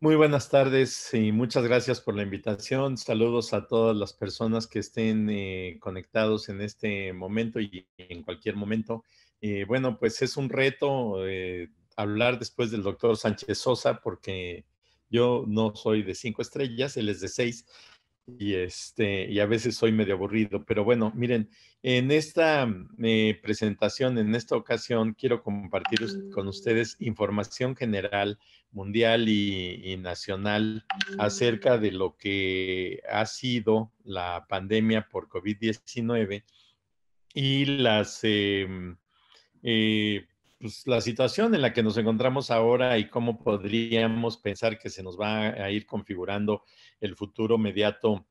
Muy buenas tardes y muchas gracias por la invitación. Saludos a todas las personas que estén eh, conectados en este momento y en cualquier momento. Eh, bueno, pues es un reto eh, hablar después del doctor Sánchez Sosa porque yo no soy de cinco estrellas, él es de seis, y este y a veces soy medio aburrido, pero bueno, miren, en esta eh, presentación, en esta ocasión, quiero compartir con ustedes información general, mundial y, nacional acerca de lo que ha sido la pandemia por COVID-19 y las em, eh, pues, la situación en la que nos encontramos ahora y cómo podríamos pensar que se nos va a ir configurando el futuro mediato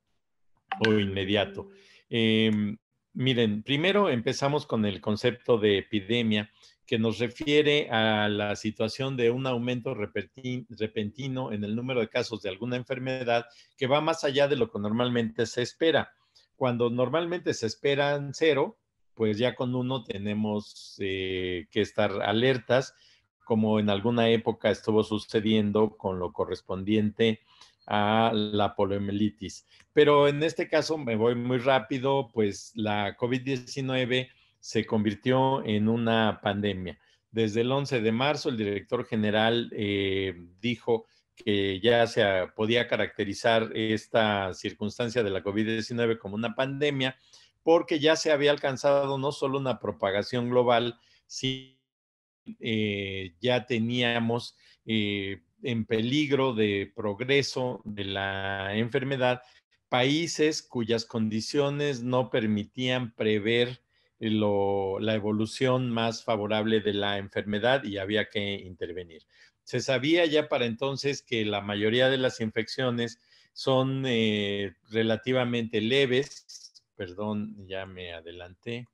o inmediato. Em, miren, primero empezamos con el concepto de epidemia que nos refiere a la situación de un aumento repentino en el número de casos de alguna enfermedad que va más allá de lo que normalmente se espera. Cuando normalmente se esperan cero, pues ya con uno tenemos eh, que estar alertas, como en alguna época estuvo sucediendo con lo correspondiente a la poliomielitis. Pero en este caso me voy muy rápido, pues la COVID-19 se convirtió en una pandemia. Desde el 11 de marzo el director general eh, dijo que ya se ah, podía caracterizar esta circunstancia de la COVID-19 como una pandemia porque ya se había alcanzado no solo una propagación global, sino eh, ya teníamos eh, en peligro de progreso de la enfermedad países cuyas condiciones no permitían prever la evolución más favorable de la enfermedad y había que intervenir. Se sabía ya para entonces que la mayoría de las infecciones son eh, relativamente leves, perdón, ya me adelanté.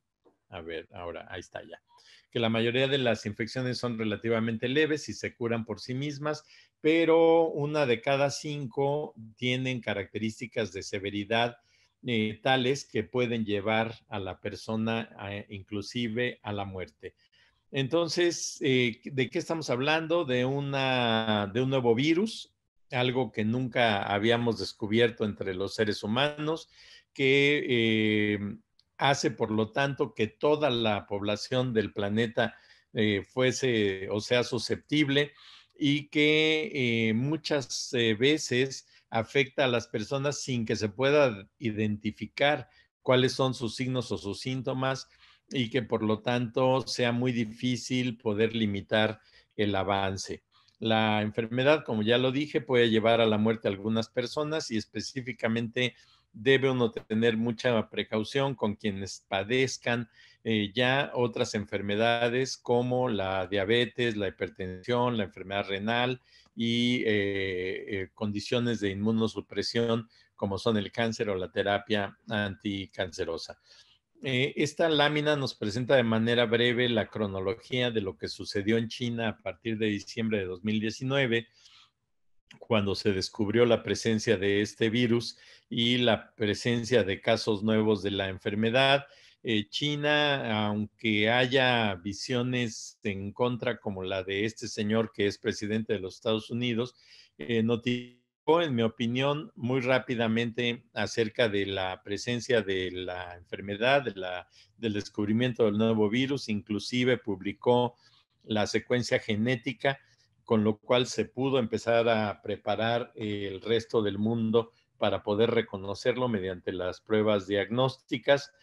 A ver, ahora, ahí está ya. Que la mayoría de las infecciones son relativamente leves y se curan por sí mismas, pero una de cada cinco tienen características de severidad eh, tales que pueden llevar a la persona eh, inclusive a la muerte. Entonces, eh, ¿de qué estamos hablando? De, de un nuevo virus, algo que nunca habíamos descubierto entre los seres humanos que eh, hace, por lo tanto, que toda la población del planeta eh, fuese o sea susceptible y que eh, muchas veces afecta a las personas sin que se pueda identificar cuáles son sus signos o sus síntomas y que por lo tanto sea muy difícil poder limitar el avance. La enfermedad, como ya lo dije, puede llevar a la muerte a algunas personas y específicamente debe uno tener mucha precaución con quienes padezcan eh, ya otras enfermedades como la diabetes, la hipertensión, la enfermedad renal y eh, eh, condiciones de inmunosupresión como son el cáncer o la terapia anticancerosa. esta lámina nos presenta de manera breve la cronología de lo que sucedió en China a partir de diciembre de 2019 cuando se descubrió la presencia de este virus y la presencia de casos nuevos de la enfermedad. Eh, China, aunque haya visiones en contra como la de este señor que es presidente de los Estados Unidos, eh, notificó, en mi opinión, muy rápidamente acerca de la presencia de la enfermedad, del descubrimiento del nuevo virus, inclusive publicó la secuencia genética con lo cual se pudo empezar a preparar el resto del mundo para poder reconocerlo mediante las pruebas diagnósticas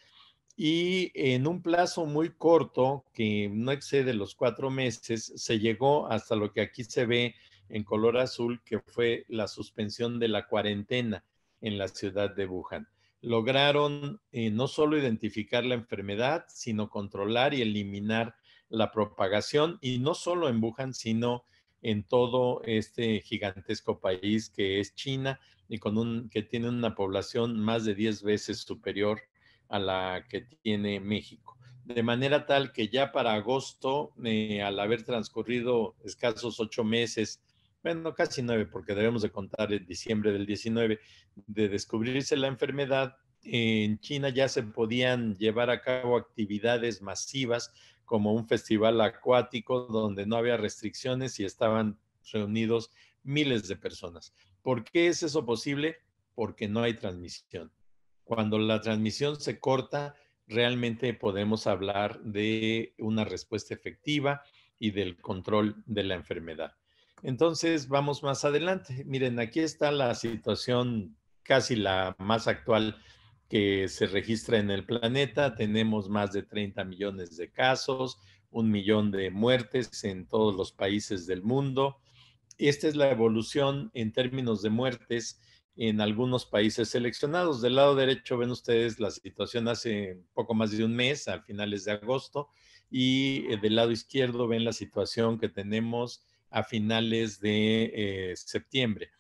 y en un plazo muy corto, que no excede los cuatro meses, se llegó hasta lo que aquí se ve en color azul, que fue la suspensión de la cuarentena en la ciudad de Wuhan. Lograron eh, no solo identificar la enfermedad, sino controlar y eliminar la propagación, y no solo en Wuhan, sino en todo este gigantesco país que es China y con un, que tiene una población más de 10 veces superior a la que tiene México. De manera tal que ya para agosto, eh, al haber transcurrido escasos ocho meses, bueno, casi nueve, porque debemos de contar en diciembre del 19, de descubrirse la enfermedad, en China ya se podían llevar a cabo actividades masivas como un festival acuático donde no había restricciones y estaban reunidos miles de personas. ¿Por qué es eso posible? Porque no hay transmisión. Cuando la transmisión se corta, realmente podemos hablar de una respuesta efectiva y del control de la enfermedad. Entonces, vamos más adelante. Miren, aquí está la situación casi la más actual que se registra en el planeta. Tenemos más de 30 millones de casos, un millón de muertes en todos los países del mundo. Esta es la evolución en términos de muertes en algunos países seleccionados. Del lado derecho ven ustedes la situación hace poco más de un mes, a finales de agosto, y eh, del lado izquierdo ven la situación que tenemos a finales de eh, septiembre.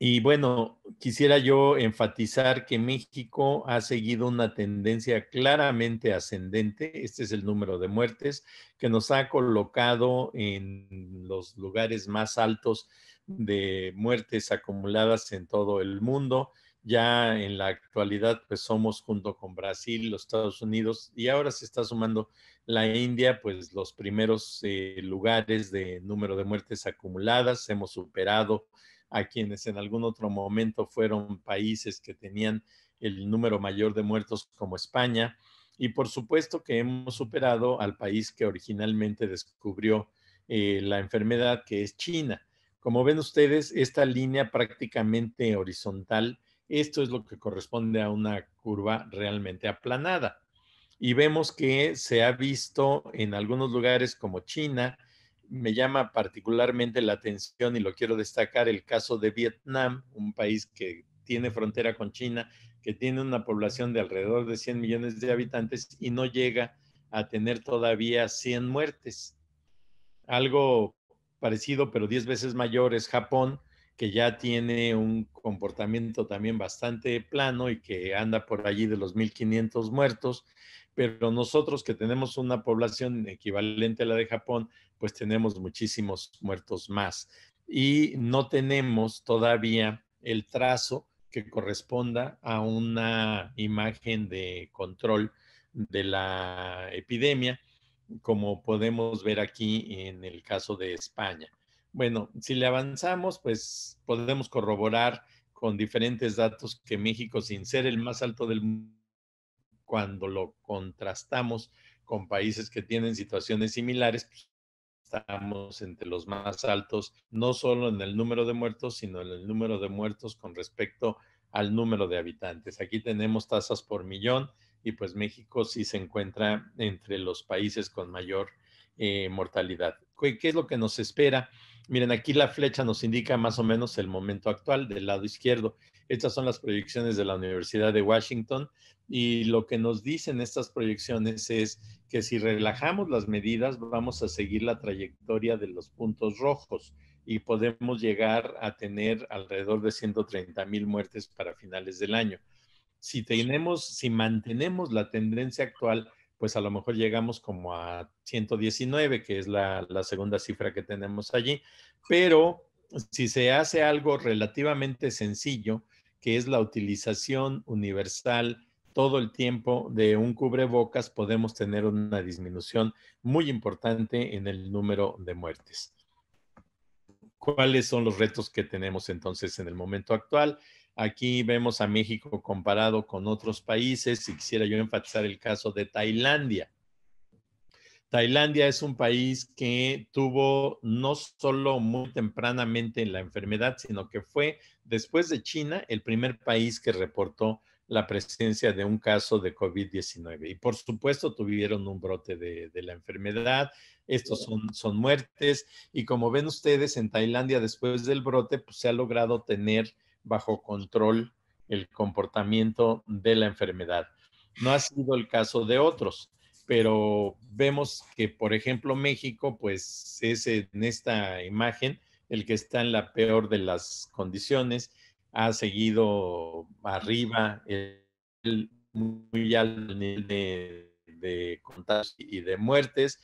Y bueno, quisiera yo enfatizar que México ha seguido una tendencia claramente ascendente. Este es el número de muertes que nos ha colocado en los lugares más altos de muertes acumuladas en todo el mundo. Ya en la actualidad, pues somos junto con Brasil, los Estados Unidos y ahora se está sumando la India, pues los primeros eh, lugares de número de muertes acumuladas. Hemos superado a quienes en algún otro momento fueron países que tenían el número mayor de muertos como España. Y por supuesto que hemos superado al país que originalmente descubrió eh, la enfermedad, que es China. Como ven ustedes, esta línea prácticamente horizontal, esto es lo que corresponde a una curva realmente aplanada. Y vemos que se ha visto en algunos lugares como China, me llama particularmente la atención y lo quiero destacar el caso de Vietnam, un país que tiene frontera con China, que tiene una población de alrededor de 100 millones de habitantes y no llega a tener todavía 100 muertes. Algo parecido, pero 10 veces mayor es Japón, que ya tiene un comportamiento también bastante plano y que anda por allí de los 1.500 muertos, pero nosotros que tenemos una población equivalente a la de Japón, pues tenemos muchísimos muertos más y no tenemos todavía el trazo que corresponda a una imagen de control de la epidemia, como podemos ver aquí en el caso de España. Bueno, si le avanzamos, pues podemos corroborar con diferentes datos que México, sin ser el más alto del mundo, cuando lo contrastamos con países que tienen situaciones similares, pues, estamos entre los más altos, no solo en el número de muertos, sino en el número de muertos con respecto al número de habitantes. Aquí tenemos tasas por millón y pues México sí se encuentra entre los países con mayor eh, mortalidad. ¿Qué es lo que nos espera? Miren, aquí la flecha nos indica más o menos el momento actual del lado izquierdo. Estas son las proyecciones de la Universidad de Washington y lo que nos dicen estas proyecciones es que si relajamos las medidas vamos a seguir la trayectoria de los puntos rojos y podemos llegar a tener alrededor de 130 mil muertes para finales del año. Si, tenemos, si mantenemos la tendencia actual, pues a lo mejor llegamos como a 119, que es la, la segunda cifra que tenemos allí. Pero si se hace algo relativamente sencillo, que es la utilización universal todo el tiempo de un cubrebocas, podemos tener una disminución muy importante en el número de muertes. ¿Cuáles son los retos que tenemos entonces en el momento actual? Aquí vemos a México comparado con otros países y quisiera yo enfatizar el caso de Tailandia. Tailandia es un país que tuvo no solo muy tempranamente la enfermedad, sino que fue después de China el primer país que reportó la presencia de un caso de COVID-19. Y por supuesto tuvieron un brote de, la enfermedad. Estos son, son, muertes. Y como ven ustedes, en Tailandia después del brote, pues se ha logrado tener bajo control el comportamiento de la enfermedad. No ha sido el caso de otros, pero vemos que, por ejemplo, México, pues es en esta imagen el que está en la peor de las condiciones, ha seguido arriba el, muy alto nivel de contagios y de muertes,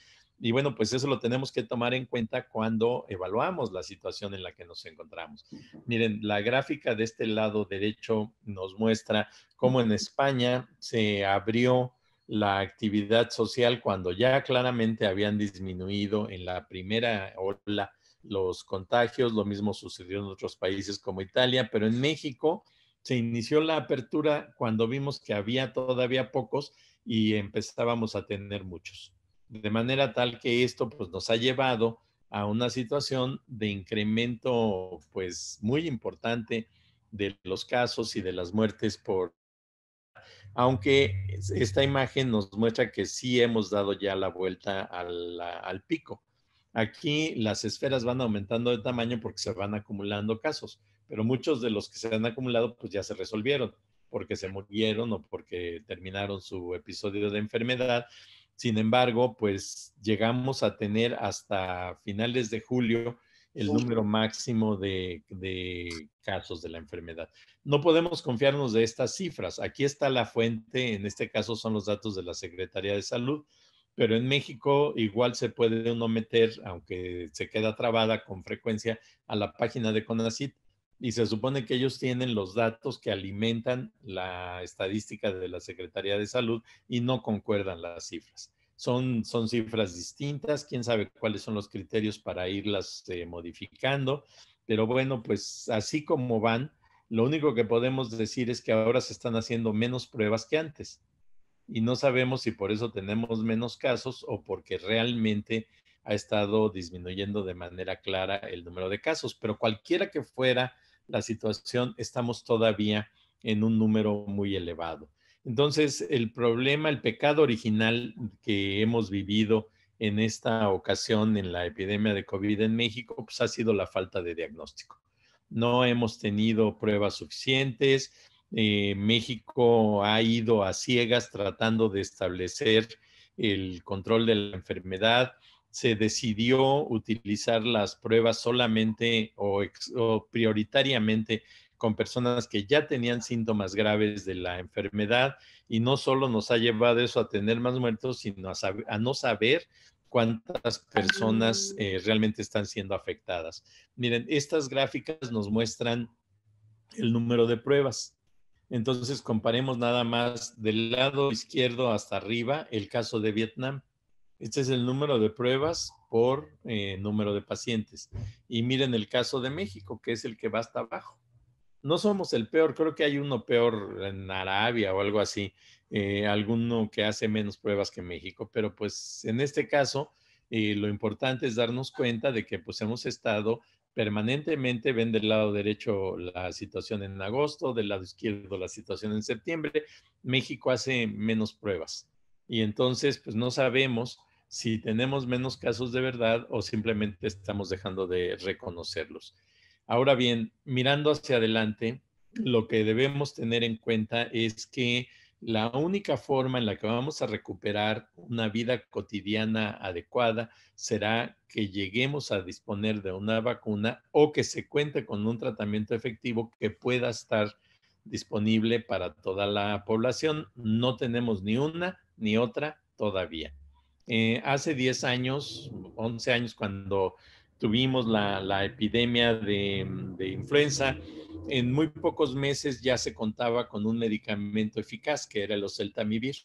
y bueno, pues eso lo tenemos que tomar en cuenta cuando evaluamos la situación en la que nos encontramos. Miren, la gráfica de este lado derecho nos muestra cómo en España se abrió la actividad social cuando ya claramente habían disminuido en la primera ola los contagios. Lo mismo sucedió en otros países como Italia, pero en México se inició la apertura cuando vimos que había todavía pocos y empezábamos a tener muchos. De manera tal que esto pues, nos ha llevado a una situación de incremento pues, muy importante de los casos y de las muertes por... Aunque esta imagen nos muestra que sí hemos dado ya la vuelta al, pico. Aquí las esferas van aumentando de tamaño porque se van acumulando casos, pero muchos de los que se han acumulado pues ya se resolvieron porque se murieron o porque terminaron su episodio de enfermedad sin embargo, pues llegamos a tener hasta finales de julio el número máximo de, casos de la enfermedad. No podemos confiarnos de estas cifras. Aquí está la fuente, en este caso son los datos de la Secretaría de Salud, pero en México igual se puede uno meter, aunque se queda trabada con frecuencia, a la página de CONACIT y se supone que ellos tienen los datos que alimentan la estadística de la Secretaría de Salud y no concuerdan las cifras. Son, son cifras distintas, quién sabe cuáles son los criterios para irlas eh, modificando, pero bueno, pues así como van, lo único que podemos decir es que ahora se están haciendo menos pruebas que antes y no sabemos si por eso tenemos menos casos o porque realmente ha estado disminuyendo de manera clara el número de casos, pero cualquiera que fuera la situación, estamos todavía en un número muy elevado. Entonces, el problema, el pecado original que hemos vivido en esta ocasión en la epidemia de COVID en México, pues ha sido la falta de diagnóstico. No hemos tenido pruebas suficientes. Eh, México ha ido a ciegas tratando de establecer el control de la enfermedad se decidió utilizar las pruebas solamente o, prioritariamente con personas que ya tenían síntomas graves de la enfermedad y no solo nos ha llevado eso a tener más muertos, sino a, no saber cuántas personas mm. eh, realmente están siendo afectadas. Miren, estas gráficas nos muestran el número de pruebas. Entonces, comparemos nada más del lado izquierdo hasta arriba el caso de Vietnam. Este es el número de pruebas por eh, número de pacientes. Y miren el caso de México, que es el que va hasta abajo. No somos el peor, creo que hay uno peor en Arabia o algo así, eh, alguno que hace menos pruebas que México, pero pues en este caso eh, lo importante es darnos cuenta de que pues hemos estado permanentemente ven del lado derecho la situación en agosto, del lado izquierdo la situación en septiembre. México hace menos pruebas. Y entonces, pues no sabemos si tenemos menos casos de verdad o simplemente estamos dejando de reconocerlos. Ahora bien, mirando hacia adelante, lo que debemos tener en cuenta es que la única forma en la que vamos a recuperar una vida cotidiana adecuada será que lleguemos a disponer de una vacuna o que se cuente con un tratamiento efectivo que pueda estar disponible para toda la población. No tenemos ni una ni otra todavía. Eh, hace 10 años, 11 años, cuando tuvimos la, epidemia de, mm, de, influenza, en muy pocos meses ya se contaba con un medicamento eficaz, que era el oseltamivir.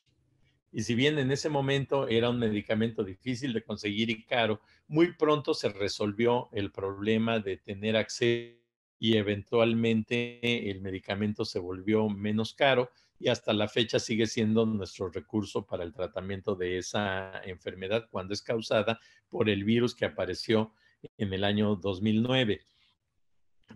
Y si bien en ese momento era un medicamento difícil de conseguir y caro, muy pronto se resolvió el problema de tener acceso y eventualmente el medicamento se volvió menos caro y hasta la fecha sigue siendo nuestro recurso para el tratamiento de esa enfermedad cuando es causada por el virus que apareció en el año 2009.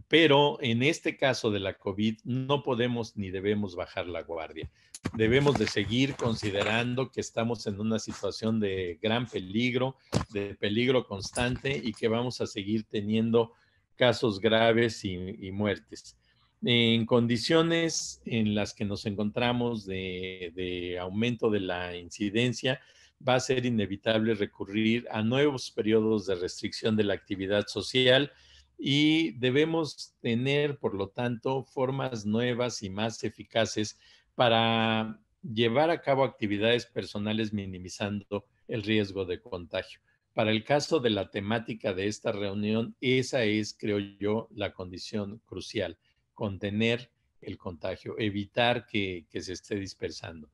Pero en este caso de la COVID no podemos ni debemos bajar la guardia. Debemos de seguir considerando que estamos en una situación de gran peligro, de peligro constante y que vamos a seguir teniendo casos graves y, muertes. En condiciones en las que nos encontramos de aumento de la incidencia, va a ser inevitable recurrir a nuevos periodos de restricción de la actividad social y debemos tener, por lo tanto, formas nuevas y más eficaces para llevar a cabo actividades personales minimizando el riesgo de contagio. Para el caso de la temática de esta reunión, esa es, creo yo, la condición crucial, contener el contagio, evitar que, se esté dispersando.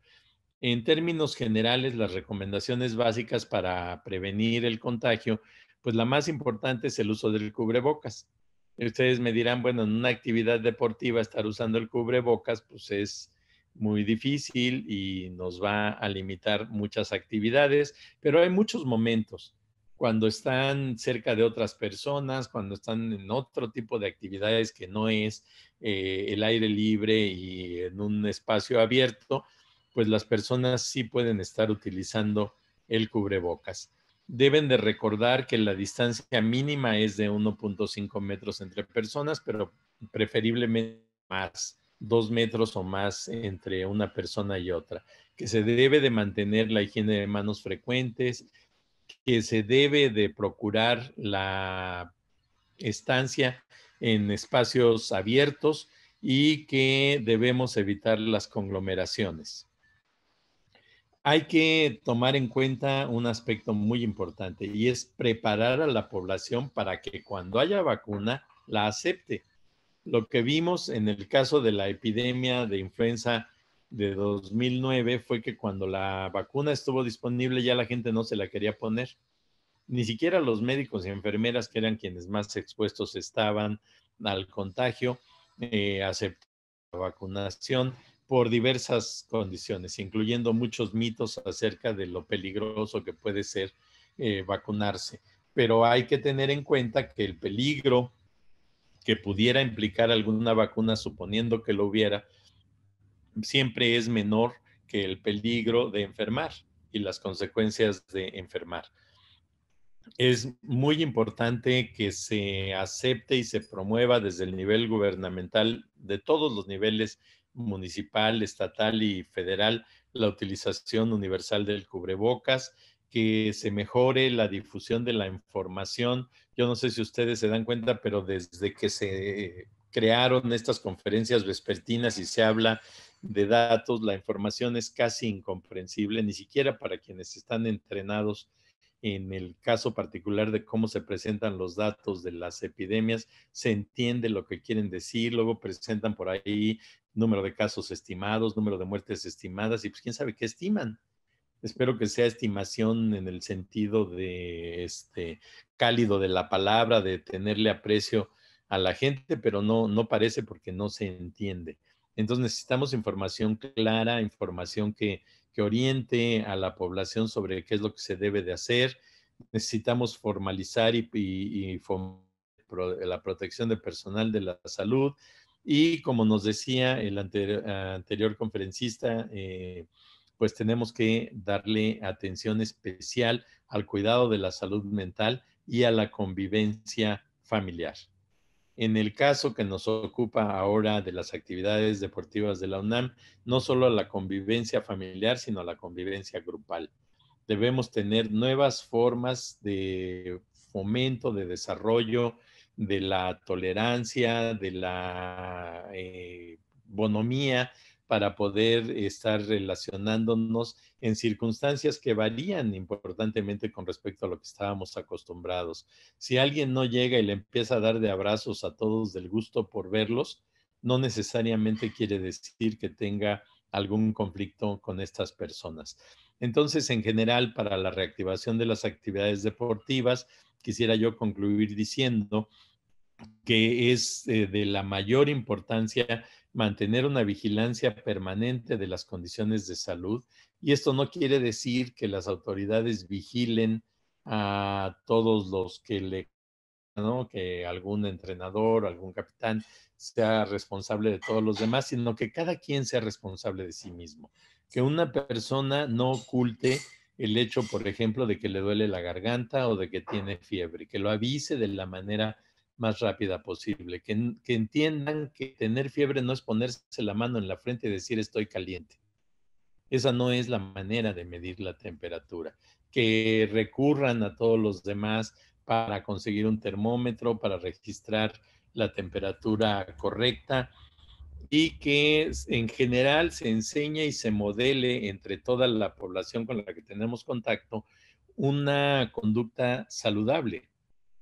En términos generales, las recomendaciones básicas para prevenir el contagio, pues la más importante es el uso del cubrebocas. Ustedes me dirán, bueno, en una actividad deportiva estar usando el cubrebocas, pues es muy difícil y nos va a limitar muchas actividades, pero hay muchos momentos cuando están cerca de otras personas, cuando están en otro tipo de actividades que no es eh, el aire libre y en un espacio abierto, pues las personas sí pueden estar utilizando el cubrebocas. Deben de recordar que la distancia mínima es de 1.5 metros entre personas, pero preferiblemente más, dos metros o más entre una persona y otra, que se debe de mantener la higiene de manos frecuentes, que se debe de procurar la estancia en espacios abiertos y que debemos evitar las conglomeraciones. Hay que tomar en cuenta un aspecto muy importante y es preparar a la población para que cuando haya vacuna la acepte. Lo que vimos en el caso de la epidemia de influenza de 2009 fue que cuando la vacuna estuvo disponible ya la gente no se la quería poner. Ni siquiera los médicos y enfermeras, que eran quienes más expuestos estaban al contagio, eh, aceptaron la vacunación por diversas condiciones, incluyendo muchos mitos acerca de lo peligroso que puede ser eh, vacunarse. Pero hay que tener en cuenta que el peligro que pudiera implicar alguna vacuna, suponiendo que lo hubiera, siempre es menor que el peligro de enfermar y las consecuencias de enfermar. Es muy importante que se acepte y se promueva desde el nivel gubernamental, de todos los niveles, municipal, estatal y federal, la utilización universal del cubrebocas, que se mejore la difusión de la información. Yo no sé si ustedes se dan cuenta, pero desde que se crearon estas conferencias vespertinas y se habla de datos, la información es casi incomprensible, ni siquiera para quienes están entrenados en el caso particular de cómo se presentan los datos de las epidemias, se entiende lo que quieren decir, luego presentan por ahí número de casos estimados, número de muertes estimadas y pues quién sabe qué estiman. Espero que sea estimación en el sentido de este cálido de la palabra, de tenerle aprecio a la gente, pero no, no parece porque no se entiende. Entonces necesitamos información clara, información que, oriente a la población sobre qué es lo que se debe de hacer. Necesitamos formalizar y, y, la protección del personal de la salud. Y como nos decía el anterior, conferencista, eh, pues tenemos que darle atención especial al cuidado de la salud mental y a la convivencia familiar. En el caso que nos ocupa ahora de las actividades deportivas de la UNAM, no solo a la convivencia familiar, sino la convivencia grupal. Debemos tener nuevas formas de fomento, de desarrollo, de la tolerancia, de la eh, bonomía, para poder estar relacionándonos en circunstancias que varían importantemente con respecto a lo que estábamos acostumbrados. Si alguien no llega y le empieza a dar de abrazos a todos del gusto por verlos, no necesariamente quiere decir que tenga algún conflicto con estas personas. Entonces, en general, para la reactivación de las actividades deportivas, quisiera yo concluir diciendo que es eh, de la mayor importancia mantener una vigilancia permanente de las condiciones de salud. Y esto no quiere decir que las autoridades vigilen a todos los que le... que algún entrenador, algún capitán sea responsable de todos los demás, sino que cada quien sea responsable de sí mismo. Que una persona no oculte el hecho, por ejemplo, de que le duele la garganta o de que tiene fiebre, que lo avise de la manera más rápida posible, que, entiendan que tener fiebre no es ponerse la mano en la frente y decir estoy caliente. Esa no es la manera de medir la temperatura. Que recurran a todos los demás para conseguir un termómetro, para registrar la temperatura correcta y que en general se enseñe y se modele entre toda la población con la que tenemos contacto una conducta saludable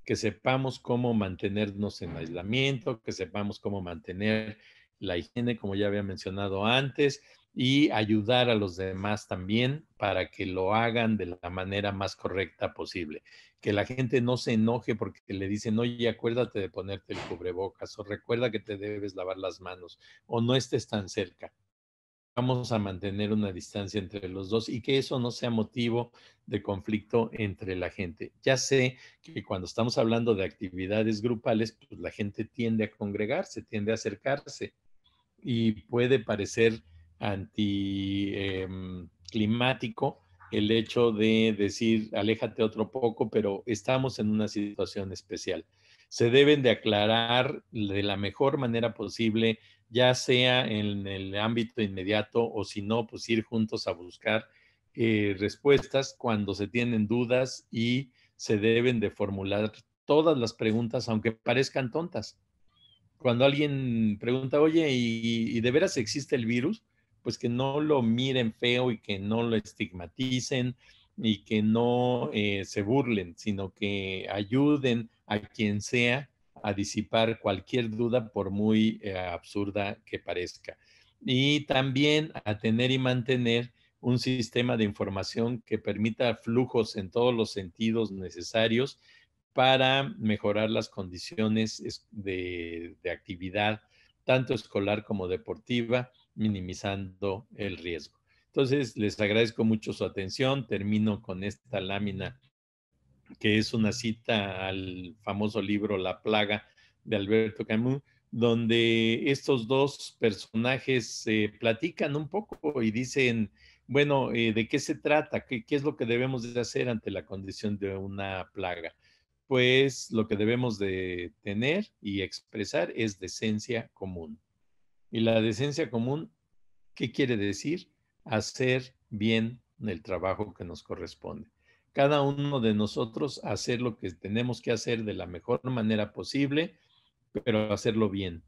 que sepamos cómo mantenernos en aislamiento, que sepamos cómo mantener la higiene, como ya había mencionado antes, y ayudar a los demás también para que lo hagan de la manera más correcta posible. Que la gente no se enoje porque le dicen, oye, acuérdate de ponerte el cubrebocas o recuerda que te debes lavar las manos o no estés tan cerca vamos a mantener una distancia entre los dos y que eso no sea motivo de conflicto entre la gente. Ya sé que cuando estamos hablando de actividades grupales, pues la gente tiende a congregarse, tiende a acercarse y puede parecer anticlimático em, climático el hecho de decir, aléjate otro poco, pero estamos en una situación especial. Se deben de aclarar de la mejor manera posible, ya sea en el ámbito inmediato o si no, pues ir juntos a buscar eh, respuestas cuando se tienen dudas y se deben de formular todas las preguntas, aunque parezcan tontas. Cuando alguien pregunta, oye, ¿y, y de veras existe el virus? pues que no lo miren feo y que no lo estigmaticen y que no eh, se burlen, sino que ayuden a quien sea a disipar cualquier duda por muy eh, absurda que parezca. Y también a tener y mantener un sistema de información que permita flujos en todos los sentidos necesarios para mejorar las condiciones de actividad, tanto escolar como deportiva, minimizando el riesgo. Entonces, les agradezco mucho su atención. Termino con esta lámina que es una cita al famoso libro La plaga de Alberto Camus, donde estos dos personajes se platican un poco y dicen, bueno, eh, ¿de qué se trata? ¿Qué, ¿Qué es lo que debemos de hacer ante la condición de una plaga? Pues lo que debemos de tener y expresar es decencia común. Y la decencia común, ¿qué quiere decir? Hacer bien el trabajo que nos corresponde. Cada uno de nosotros hacer lo que tenemos que hacer de la mejor manera posible, pero hacerlo bien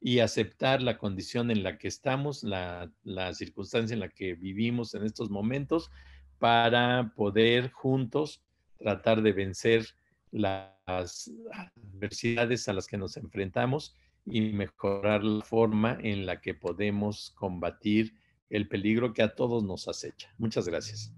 y aceptar la condición en la que estamos, la, la circunstancia en la que vivimos en estos momentos, para poder juntos tratar de vencer las adversidades a las que nos enfrentamos y mejorar la forma en la que podemos combatir el peligro que a todos nos acecha. Muchas gracias.